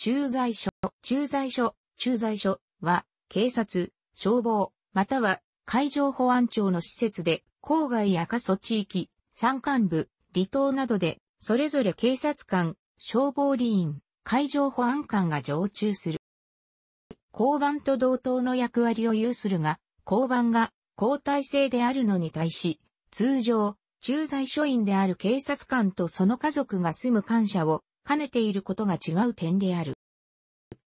駐在所、駐在所、駐在所は、警察、消防、または海上保安庁の施設で、郊外や過疎地域、山間部、離島などで、それぞれ警察官、消防理員、海上保安官が常駐する。交番と同等の役割を有するが、交番が交代制であるのに対し、通常、駐在所員である警察官とその家族が住む感謝を兼ねていることが違う点である。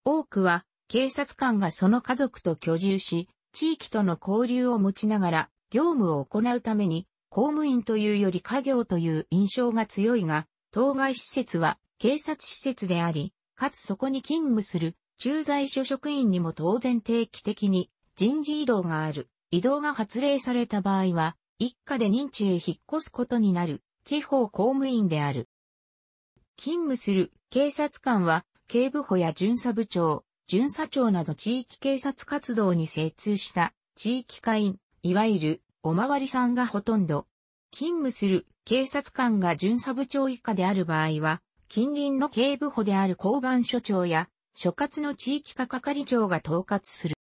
多くは警察官がその家族と居住し、地域との交流を持ちながら業務を行うために公務員というより家業という印象が強いが、当該施設は警察施設であり、かつそこに勤務する駐在所職員にも当然定期的に人事異動がある。移動が発令された場合は、一家で認知へ引っ越すことになる地方公務員である。勤務する警察官は、警部補や巡査部長、巡査長など地域警察活動に精通した地域課員、いわゆるおまわりさんがほとんど。勤務する警察官が巡査部長以下である場合は、近隣の警部補である交番所長や、所轄の地域課係長が統括する。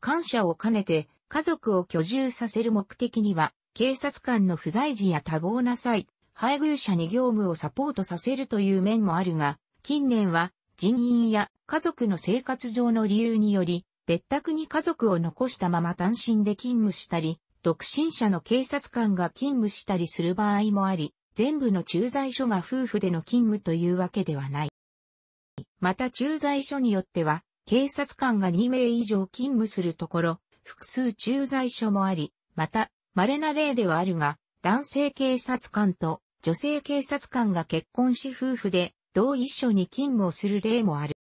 感謝を兼ねて家族を居住させる目的には、警察官の不在時や多忙な際、配偶者に業務をサポートさせるという面もあるが、近年は人員や家族の生活上の理由により、別宅に家族を残したまま単身で勤務したり、独身者の警察官が勤務したりする場合もあり、全部の駐在所が夫婦での勤務というわけではない。また駐在所によっては、警察官が2名以上勤務するところ、複数駐在所もあり、また、稀な例ではあるが、男性警察官と女性警察官が結婚し夫婦で同一緒に勤務をする例もある。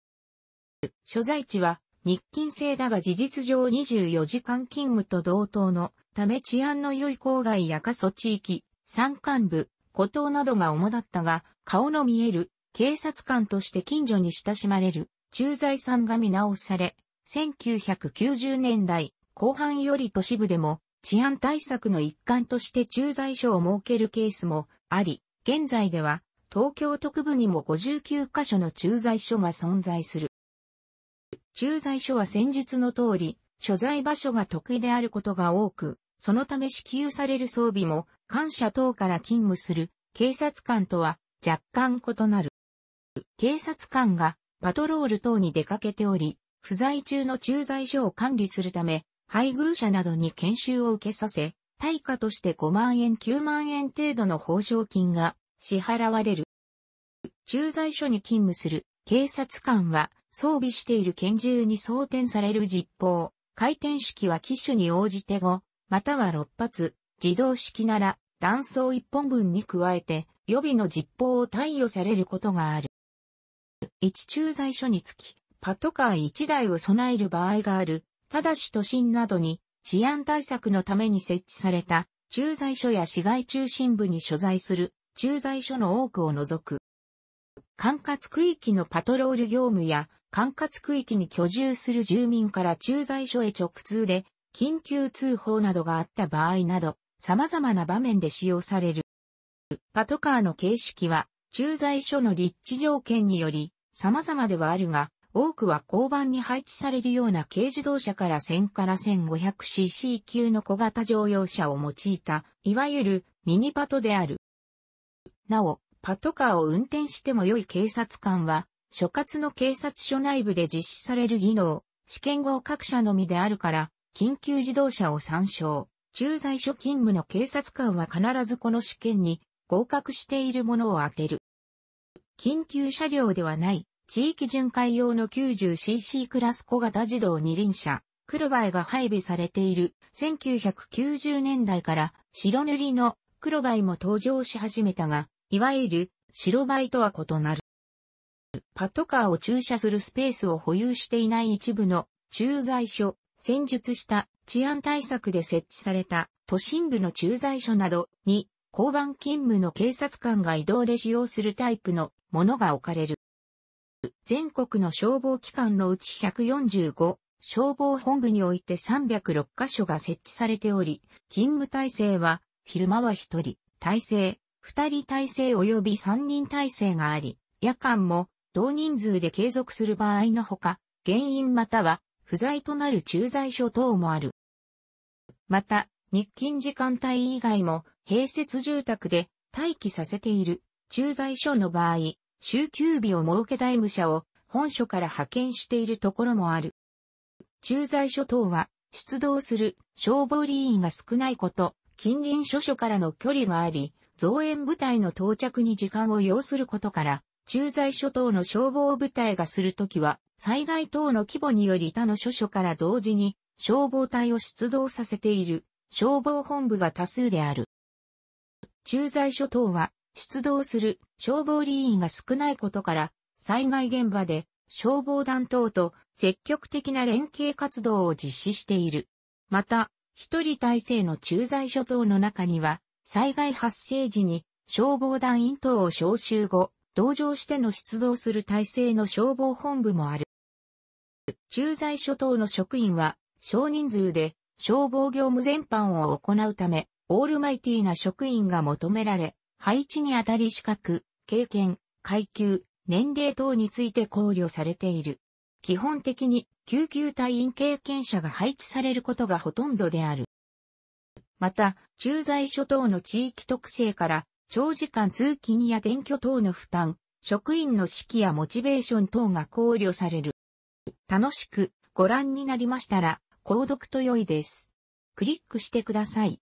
所在地は日勤制だが事実上24時間勤務と同等のため治安の良い郊外や過疎地域、山間部、孤島などが主だったが、顔の見える警察官として近所に親しまれる駐在さんが見直され、1990年代後半より都市部でも治安対策の一環として駐在所を設けるケースもあり、現在では東京特部にも59カ所の駐在所が存在する。駐在所は先日の通り、所在場所が得意であることが多く、そのため支給される装備も、感謝等から勤務する警察官とは若干異なる。警察官がパトロール等に出かけており、不在中の駐在所を管理するため、配偶者などに研修を受けさせ、対価として5万円9万円程度の報奨金が支払われる。駐在所に勤務する警察官は装備している拳銃に装填される実砲、回転式は機種に応じて5、または6発、自動式なら弾倉1本分に加えて予備の実砲を貸与されることがある。一駐在所につき、パトカー1台を備える場合がある。ただし都心などに治安対策のために設置された駐在所や市街中心部に所在する駐在所の多くを除く。管轄区域のパトロール業務や管轄区域に居住する住民から駐在所へ直通で緊急通報などがあった場合など様々な場面で使用される。パトカーの形式は駐在所の立地条件により様々ではあるが多くは交番に配置されるような軽自動車から1000から 1500cc 級の小型乗用車を用いた、いわゆるミニパトである。なお、パトカーを運転しても良い警察官は、所轄の警察署内部で実施される技能、試験後各社のみであるから、緊急自動車を参照。駐在所勤務の警察官は必ずこの試験に合格しているものを当てる。緊急車両ではない地域巡回用の 90cc クラス小型自動二輪車、クバイが配備されている1990年代から白塗りの黒バイも登場し始めたが、いわゆる白バイとは異なる。パトカーを駐車するスペースを保有していない一部の駐在所、戦術した治安対策で設置された都心部の駐在所などに交番勤務の警察官が移動で使用するタイプのものが置かれる。全国の消防機関のうち145、消防本部において306カ所が設置されており、勤務体制は、昼間は1人、体制、2人体制及び3人体制があり、夜間も同人数で継続する場合のほか、原因または不在となる駐在所等もある。また、日勤時間帯以外も併設住宅で待機させている駐在所の場合、週休日を設け代務者を本所から派遣しているところもある。駐在所等は出動する消防理員が少ないこと、近隣諸所からの距離があり、増援部隊の到着に時間を要することから、駐在所等の消防部隊がするときは、災害等の規模により他の諸所から同時に消防隊を出動させている消防本部が多数である。駐在所等は出動する消防理員が少ないことから、災害現場で消防団等と積極的な連携活動を実施している。また、一人体制の駐在所等の中には、災害発生時に消防団員等を招集後、同乗しての出動する体制の消防本部もある。駐在所等の職員は少人数で消防業務全般を行うため、オールマイティーな職員が求められ、配置にあたり資格、経験、階級、年齢等について考慮されている。基本的に救急隊員経験者が配置されることがほとんどである。また、駐在所等の地域特性から長時間通勤や電居等の負担、職員の士気やモチベーション等が考慮される。楽しくご覧になりましたら、購読と良いです。クリックしてください。